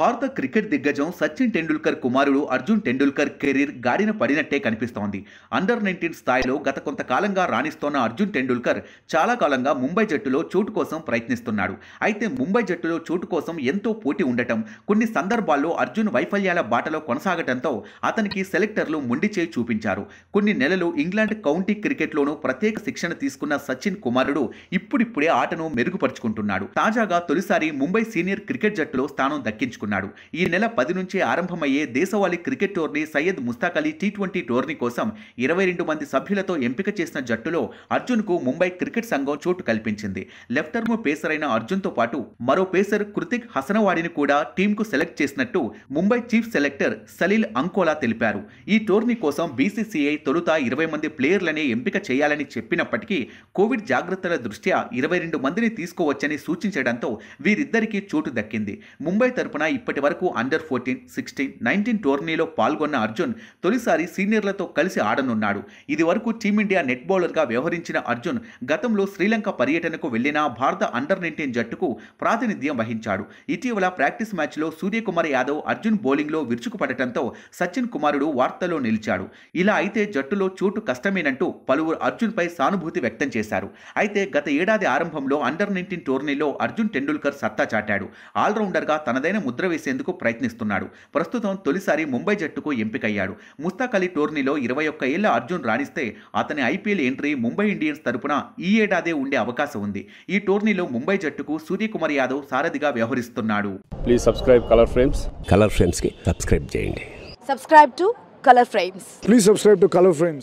భారత క్రికెట్ దిగ్గజం సచిన్ టెండూల్కర్ కుమారుడు అర్జున్ టెండూల్కర్ కెరీర్ గాడిన పడినట్టే కనిపిస్తోంది అండర్ నైన్టీన్ స్థాయిలో గత కొంతకాలంగా రాణిస్తోన్న అర్జున్ టెండూల్కర్ చాలా కాలంగా ముంబై జట్టులో చోటు కోసం ప్రయత్నిస్తున్నాడు అయితే ముంబై జట్టులో చోటు కోసం ఎంతో పోటీ ఉండటం కొన్ని సందర్భాల్లో అర్జున్ వైఫల్యాల బాటలో కొనసాగటంతో అతనికి సెలెక్టర్లు మొండి చేయి చూపించారు కొన్ని నెలలు ఇంగ్లాండ్ కౌంటీ క్రికెట్లోనూ ప్రత్యేక శిక్షణ తీసుకున్న సచిన్ కుమారుడు ఇప్పుడిప్పుడే ఆటను మెరుగుపరుచుకుంటున్నాడు తాజాగా తొలిసారి ముంబై సీనియర్ క్రికెట్ జట్టులో స్థానం దక్కించుకున్నారు చేస్తున్నాడు ఈ నెల పది నుంచి ఆరంభమయ్యే దేశవాళీ cricket tourney Syed Mushtaq Ali T twenty tourney కోసం ఇరవై రెండు మంది సభ్యులతో ఎంపిక చేసిన జట్టులో అర్జున్కు ముంబై క్రికెట్ సంఘం చోటు కల్పించింది లెఫ్ట్ పేసర్ అయిన అర్జున్తో పాటు మరో పేసర్ కృతిక్ హసనవాడిని కూడా టీంకు సెలెక్ట్ చేసినట్టు ముంబై చీఫ్ సెలెక్టర్ సలీల్ అంకోలా తెలిపారు ఈ టోర్నీ కోసం బీసీసీఐ తొలుత ఇరవై మంది ప్లేయర్లనే ఎంపిక చేయాలని చెప్పినప్పటికీ కోవిడ్ జాగ్రత్తల దృష్ట్యా ఇరవై రెండు మందిని తీసుకోవచ్చని సూచించడంతో వీరిద్దరికీ చోటు దక్కింది ముంబై తరపున ఇప్పటి వరకు అండర్ ఫోర్టీన్ సిక్స్టీన్ నైన్టీన్ టోర్నీలో పాల్గొన్న అర్జున్ తొలిసారి సీనియర్లతో కలిసి ఆడనున్నాడు ఇది వరకు టీమిండియా నెట్ బౌలర్గా వ్యవహరించిన అర్జున్ గతంలో శ్రీలంక పర్యటనకు వెళ్లిన భారత అండర్ నైన్టీన్ జట్టుకు ప్రాతినిధ్యం వహించాడు ఇటీవల ప్రాక్టీస్ మ్యాచ్లో సూర్యకుమార్ యాదవ్ అర్జున్ బౌలింగ్లో విరుచుకుపడటంతో సచిన్ కుమారుడు వార్తల్లో నిలిచాడు ఇలా అయితే జట్టులో చోటు కష్టమేనంటూ పలువురు అర్జున్పై సానుభూతి వ్యక్తం చేశారు అయితే గత ఏడాది ఆరంభంలో అండర్ నైన్టీన్ టోర్నీలో అర్జున్ టెండూల్కర్ సత్తా చాటాడు ఆల్రౌండర్గా తనదైన ముద్ర ముద్ర వేసేందుకు ప్రయత్నిస్తున్నాడు ప్రస్తుతం తొలిసారి ముంబై జట్టుకు ఎంపికయ్యాడు ముస్తాక్ అలీ టోర్నీలో ఇరవై ఒక్క ఏళ్ల అర్జున్ రాణిస్తే అతని ఐపీఎల్ ఎంట్రీ ముంబై ఇండియన్స్ తరపున ఈ ఏడాదే ఉండే అవకాశం ఉంది ఈ టోర్నీలో ముంబై జట్టుకు సూర్యకుమార్ యాదవ్ సారథిగా వ్యవహరిస్తున్నాడు please subscribe colour frames colour frames కి సబ్స్క్రైబ్ చేయండి subscribe to colour frames please subscribe to colour frames